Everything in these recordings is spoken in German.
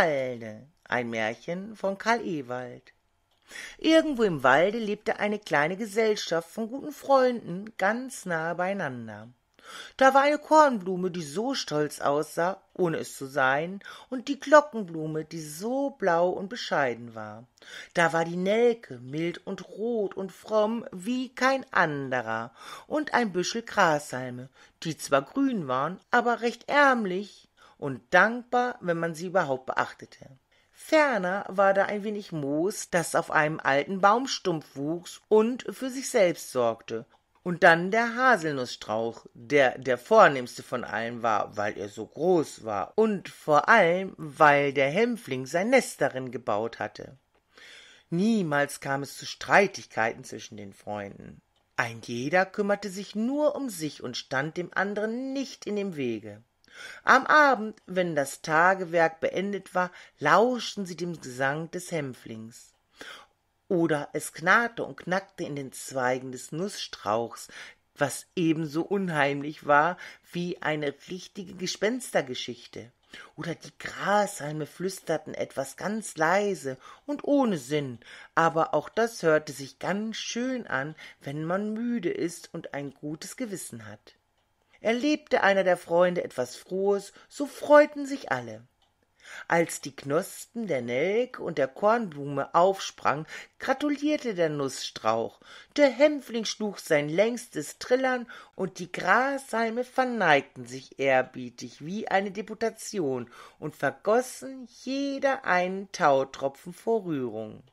Walde, ein Märchen von Karl Ewald. Irgendwo im Walde lebte eine kleine Gesellschaft von guten Freunden ganz nahe beieinander. Da war eine Kornblume, die so stolz aussah, ohne es zu sein, und die Glockenblume, die so blau und bescheiden war. Da war die Nelke, mild und rot und fromm wie kein anderer, und ein Büschel Grashalme, die zwar grün waren, aber recht ärmlich, und dankbar, wenn man sie überhaupt beachtete. Ferner war da ein wenig Moos, das auf einem alten Baumstumpf wuchs und für sich selbst sorgte, und dann der Haselnussstrauch, der der vornehmste von allen war, weil er so groß war und vor allem, weil der Hämpfling sein Nest darin gebaut hatte. Niemals kam es zu Streitigkeiten zwischen den Freunden. Ein jeder kümmerte sich nur um sich und stand dem anderen nicht in dem Wege am abend wenn das tagewerk beendet war lauschten sie dem gesang des Hämpflings. oder es knarrte und knackte in den zweigen des nußstrauchs was ebenso unheimlich war wie eine richtige gespenstergeschichte oder die grashalme flüsterten etwas ganz leise und ohne sinn aber auch das hörte sich ganz schön an wenn man müde ist und ein gutes gewissen hat Erlebte einer der Freunde etwas Frohes, so freuten sich alle. Als die Knospen der Nelke und der Kornblume aufsprangen, gratulierte der Nußstrauch, der Hämpfling schlug sein längstes Trillern und die Grashalme verneigten sich ehrbietig wie eine Deputation und vergossen jeder einen Tautropfen vor Rührung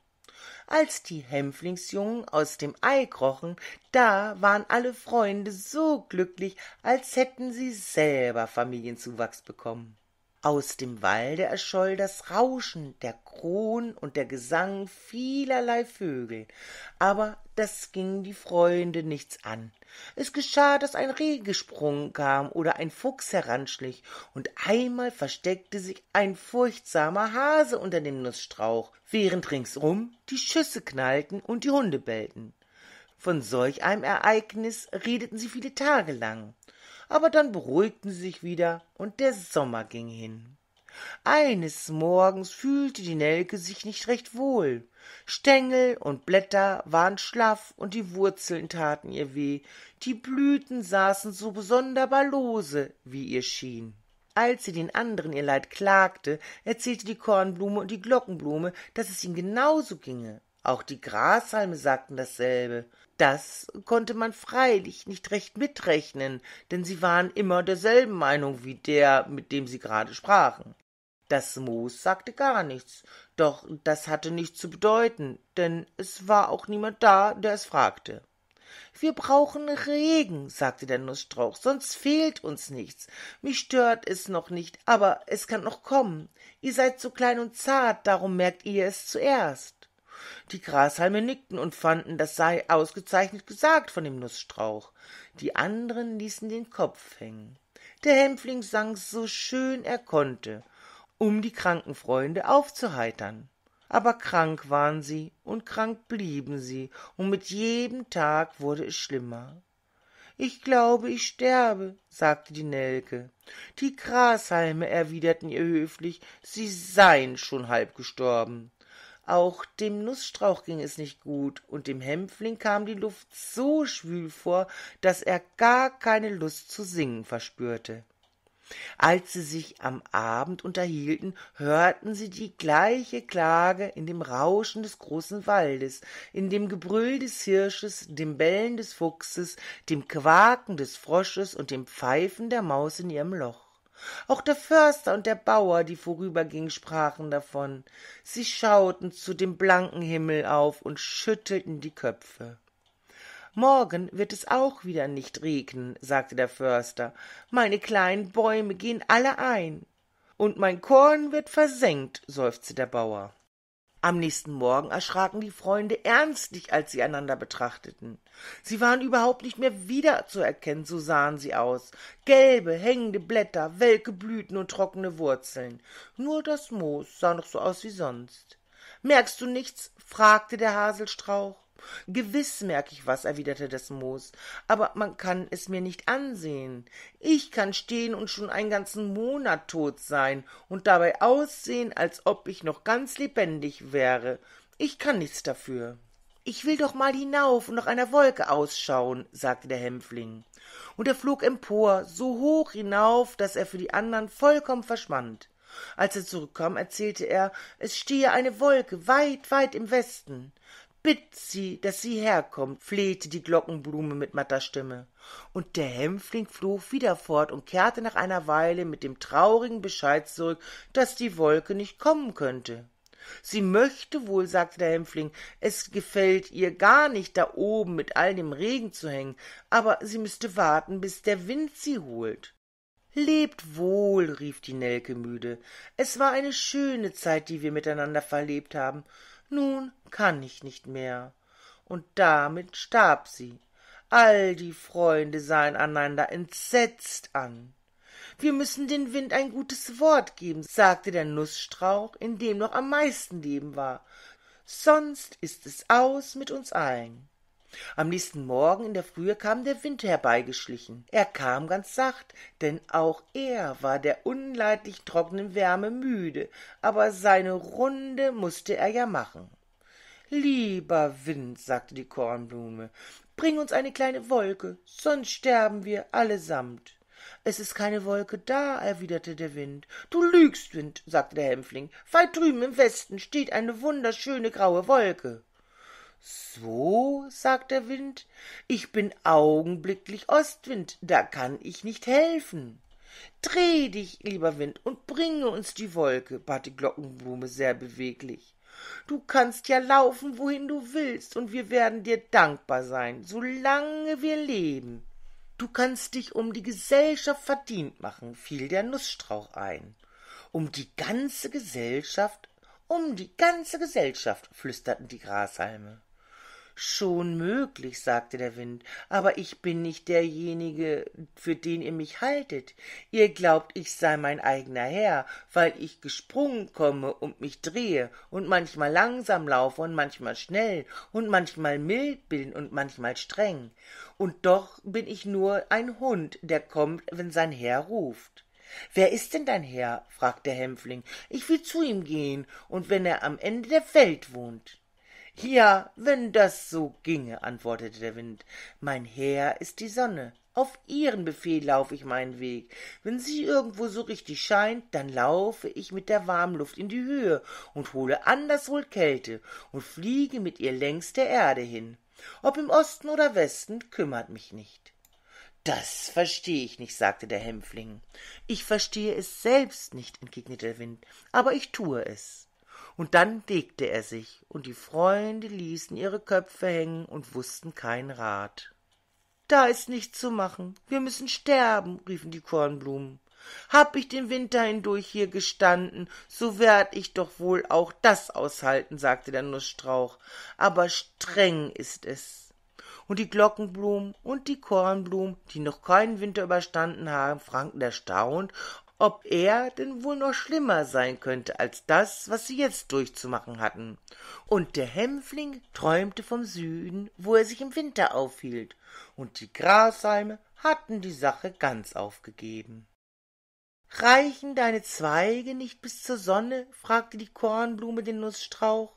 als die Hänflingsjungen aus dem Ei krochen, da waren alle Freunde so glücklich, als hätten sie selber Familienzuwachs bekommen. Aus dem Walde erscholl das Rauschen der Kronen und der Gesang vielerlei Vögel, aber das ging die Freunde nichts an. Es geschah, daß ein Reh gesprungen kam oder ein Fuchs heranschlich, und einmal versteckte sich ein furchtsamer Hase unter dem Nussstrauch, während ringsum die Schüsse knallten und die Hunde bellten. Von solch einem Ereignis redeten sie viele Tage lang, aber dann beruhigten sie sich wieder und der Sommer ging hin eines morgens fühlte die nelke sich nicht recht wohl Stängel und blätter waren schlaff und die wurzeln taten ihr weh die blüten saßen so sonderbar lose wie ihr schien als sie den anderen ihr leid klagte erzählte die kornblume und die glockenblume daß es ihnen genau so ginge auch die grashalme sagten dasselbe das konnte man freilich nicht recht mitrechnen denn sie waren immer derselben meinung wie der mit dem sie gerade sprachen das Moos sagte gar nichts, doch das hatte nichts zu bedeuten, denn es war auch niemand da, der es fragte. Wir brauchen Regen, sagte der Nussstrauch, sonst fehlt uns nichts. Mich stört es noch nicht, aber es kann noch kommen. Ihr seid so klein und zart, darum merkt ihr es zuerst. Die Grashalme nickten und fanden, das sei ausgezeichnet gesagt von dem Nussstrauch. Die anderen ließen den Kopf hängen. Der Hämpfling sang so schön er konnte um die kranken Freunde aufzuheitern. Aber krank waren sie und krank blieben sie, und mit jedem Tag wurde es schlimmer. Ich glaube, ich sterbe, sagte die Nelke. Die Grashalme erwiderten ihr höflich, sie seien schon halb gestorben. Auch dem Nußstrauch ging es nicht gut, und dem Hämpfling kam die Luft so schwül vor, daß er gar keine Lust zu singen verspürte. Als sie sich am Abend unterhielten, hörten sie die gleiche Klage in dem Rauschen des großen Waldes, in dem Gebrüll des Hirsches, dem Bellen des Fuchses, dem Quaken des Frosches und dem Pfeifen der Maus in ihrem Loch. Auch der Förster und der Bauer, die vorübergingen, sprachen davon. Sie schauten zu dem blanken Himmel auf und schüttelten die Köpfe. Morgen wird es auch wieder nicht regnen, sagte der Förster. Meine kleinen Bäume gehen alle ein. Und mein Korn wird versenkt, seufzte der Bauer. Am nächsten Morgen erschraken die Freunde ernstlich, als sie einander betrachteten. Sie waren überhaupt nicht mehr wiederzuerkennen, so sahen sie aus. Gelbe, hängende Blätter, welke Blüten und trockene Wurzeln. Nur das Moos sah noch so aus wie sonst. Merkst du nichts? fragte der Haselstrauch. Gewiss merke ich was, erwiderte das Moos, aber man kann es mir nicht ansehen. Ich kann stehen und schon einen ganzen Monat tot sein und dabei aussehen, als ob ich noch ganz lebendig wäre. Ich kann nichts dafür. Ich will doch mal hinauf und nach einer Wolke ausschauen, sagte der Hämpfling. Und er flog empor, so hoch hinauf, daß er für die andern vollkommen verschwand. Als er zurückkam, erzählte er, es stehe eine Wolke weit, weit im Westen bitt sie, daß sie herkommt, flehte die Glockenblume mit matter Stimme. Und der Hämpfling flog wieder fort und kehrte nach einer Weile mit dem traurigen Bescheid zurück, daß die Wolke nicht kommen könnte. Sie möchte wohl, sagte der Hämpfling, es gefällt ihr gar nicht, da oben mit all dem Regen zu hängen, aber sie müßte warten, bis der Wind sie holt. Lebt wohl, rief die Nelke müde. Es war eine schöne Zeit, die wir miteinander verlebt haben nun kann ich nicht mehr und damit starb sie all die freunde sahen einander entsetzt an wir müssen dem wind ein gutes wort geben sagte der nußstrauch in dem noch am meisten leben war sonst ist es aus mit uns allen am nächsten Morgen in der Frühe kam der Wind herbeigeschlichen. Er kam ganz sacht, denn auch er war der unleidlich trockenen Wärme müde, aber seine Runde mußte er ja machen. Lieber Wind, sagte die Kornblume, bring uns eine kleine Wolke, sonst sterben wir allesamt. Es ist keine Wolke da, erwiderte der Wind. Du lügst, Wind, sagte der Hämpfling. Weit drüben im Westen steht eine wunderschöne graue Wolke. So, sagt der Wind, ich bin augenblicklich Ostwind, da kann ich nicht helfen. Dreh dich, lieber Wind, und bringe uns die Wolke, bat die Glockenblume sehr beweglich. Du kannst ja laufen, wohin du willst, und wir werden dir dankbar sein, solange wir leben. Du kannst dich um die Gesellschaft verdient machen, fiel der Nußstrauch ein. Um die ganze Gesellschaft, um die ganze Gesellschaft, flüsterten die Grashalme. Schon möglich, sagte der Wind, aber ich bin nicht derjenige, für den ihr mich haltet. Ihr glaubt, ich sei mein eigener Herr, weil ich gesprungen komme und mich drehe und manchmal langsam laufe und manchmal schnell und manchmal mild bin und manchmal streng. Und doch bin ich nur ein Hund, der kommt, wenn sein Herr ruft. Wer ist denn dein Herr? fragte Hämpfling. Ich will zu ihm gehen, und wenn er am Ende der Welt wohnt. Ja, wenn das so ginge, antwortete der Wind. Mein Herr ist die Sonne. Auf ihren Befehl laufe ich meinen Weg. Wenn sie irgendwo so richtig scheint, dann laufe ich mit der warmen Luft in die Höhe und hole anderswo Kälte und fliege mit ihr längs der Erde hin. Ob im Osten oder Westen, kümmert mich nicht. Das verstehe ich nicht, sagte der Hämpfling. Ich verstehe es selbst nicht, entgegnete der Wind, aber ich tue es und dann legte er sich, und die Freunde ließen ihre Köpfe hängen und wußten keinen Rat. Da ist nichts zu machen, wir müssen sterben, riefen die Kornblumen. Hab ich den Winter hindurch hier gestanden, so werd ich doch wohl auch das aushalten, sagte der Nußstrauch, aber streng ist es. Und die Glockenblumen und die Kornblumen, die noch keinen Winter überstanden haben, franken erstaunt, ob er denn wohl noch schlimmer sein könnte als das, was sie jetzt durchzumachen hatten. Und der Hämpfling träumte vom Süden, wo er sich im Winter aufhielt, und die Grashalme hatten die Sache ganz aufgegeben. Reichen deine Zweige nicht bis zur Sonne? fragte die Kornblume den Nussstrauch.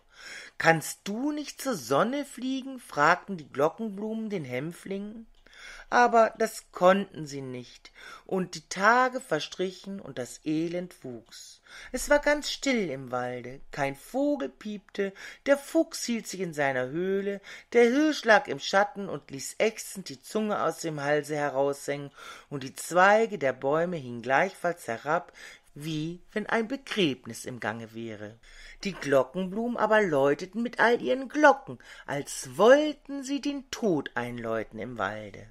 Kannst du nicht zur Sonne fliegen? fragten die Glockenblumen den Hämpfling aber das konnten sie nicht, und die Tage verstrichen und das Elend wuchs. Es war ganz still im Walde, kein Vogel piepte, der Fuchs hielt sich in seiner Höhle, der Hirsch lag im Schatten und ließ ächzend die Zunge aus dem Halse heraushängen, und die Zweige der Bäume hingen gleichfalls herab, wie wenn ein Begräbnis im Gange wäre. Die Glockenblumen aber läuteten mit all ihren Glocken, als wollten sie den Tod einläuten im Walde.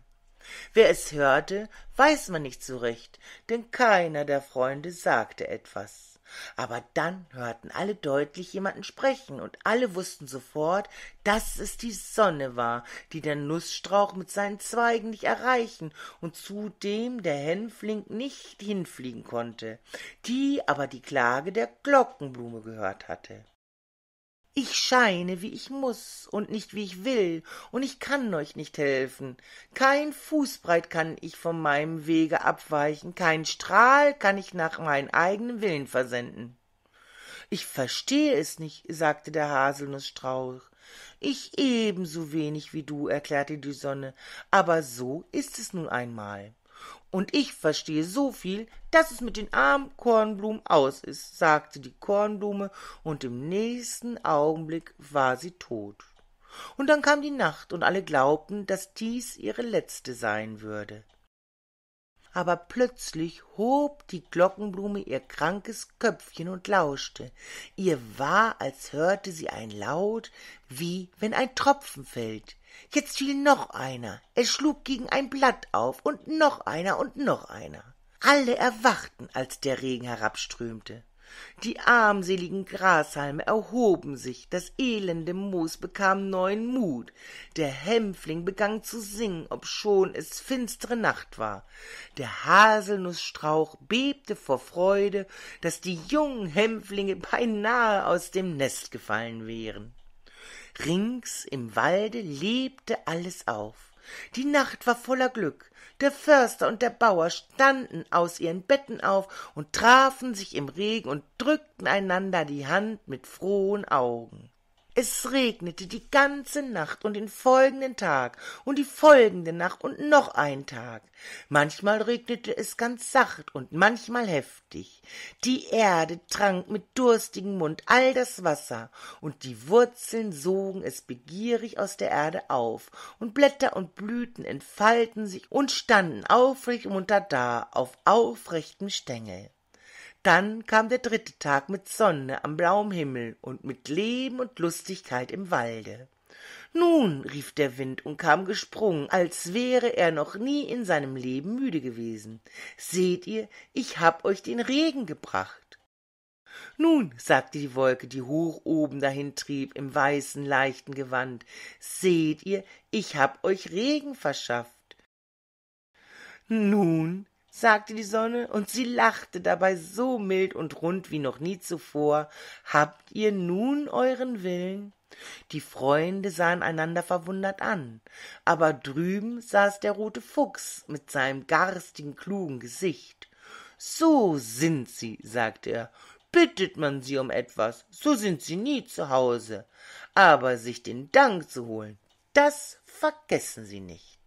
Wer es hörte, weiß man nicht so recht, denn keiner der Freunde sagte etwas. Aber dann hörten alle deutlich jemanden sprechen, und alle wussten sofort, dass es die Sonne war, die der Nussstrauch mit seinen Zweigen nicht erreichen und zu dem der Hänfling nicht hinfliegen konnte, die aber die Klage der Glockenblume gehört hatte ich scheine, wie ich muß und nicht wie ich will, und ich kann euch nicht helfen. Kein Fußbreit kann ich von meinem Wege abweichen, kein Strahl kann ich nach meinem eigenen Willen versenden. Ich verstehe es nicht, sagte der Haselnußstrauch. Ich ebenso wenig wie du, erklärte die Sonne, aber so ist es nun einmal und ich verstehe so viel, dass es mit den armen Kornblumen aus ist, sagte die Kornblume, und im nächsten Augenblick war sie tot. Und dann kam die Nacht, und alle glaubten, dass dies ihre letzte sein würde. Aber plötzlich hob die Glockenblume ihr krankes Köpfchen und lauschte. Ihr war, als hörte sie ein Laut, wie wenn ein Tropfen fällt. Jetzt fiel noch einer, es schlug gegen ein Blatt auf, und noch einer und noch einer. Alle erwachten, als der Regen herabströmte. Die armseligen Grashalme erhoben sich, das elende Moos bekam neuen Mut, der Hämpfling begann zu singen, obschon es finstere Nacht war. Der Haselnußstrauch bebte vor Freude, daß die jungen Hämpflinge beinahe aus dem Nest gefallen wären rings im Walde lebte alles auf. Die Nacht war voller Glück. Der Förster und der Bauer standen aus ihren Betten auf und trafen sich im Regen und drückten einander die Hand mit frohen Augen. Es regnete die ganze Nacht und den folgenden Tag und die folgende Nacht und noch einen Tag. Manchmal regnete es ganz sacht und manchmal heftig. Die Erde trank mit durstigem Mund all das Wasser, und die Wurzeln sogen es begierig aus der Erde auf, und Blätter und Blüten entfalten sich und standen aufrecht und munter da auf aufrechtem Stängel. Dann kam der dritte Tag mit Sonne am blauen Himmel und mit Leben und Lustigkeit im Walde. Nun, rief der Wind und kam gesprungen, als wäre er noch nie in seinem Leben müde gewesen. Seht ihr, ich hab euch den Regen gebracht. Nun, sagte die Wolke, die hoch oben dahin trieb, im weißen, leichten Gewand, seht ihr, ich hab euch Regen verschafft. Nun, sagte die Sonne, und sie lachte dabei so mild und rund wie noch nie zuvor. Habt ihr nun euren Willen? Die Freunde sahen einander verwundert an, aber drüben saß der rote Fuchs mit seinem garstigen, klugen Gesicht. So sind sie, sagte er, bittet man sie um etwas, so sind sie nie zu Hause, aber sich den Dank zu holen, das vergessen sie nicht.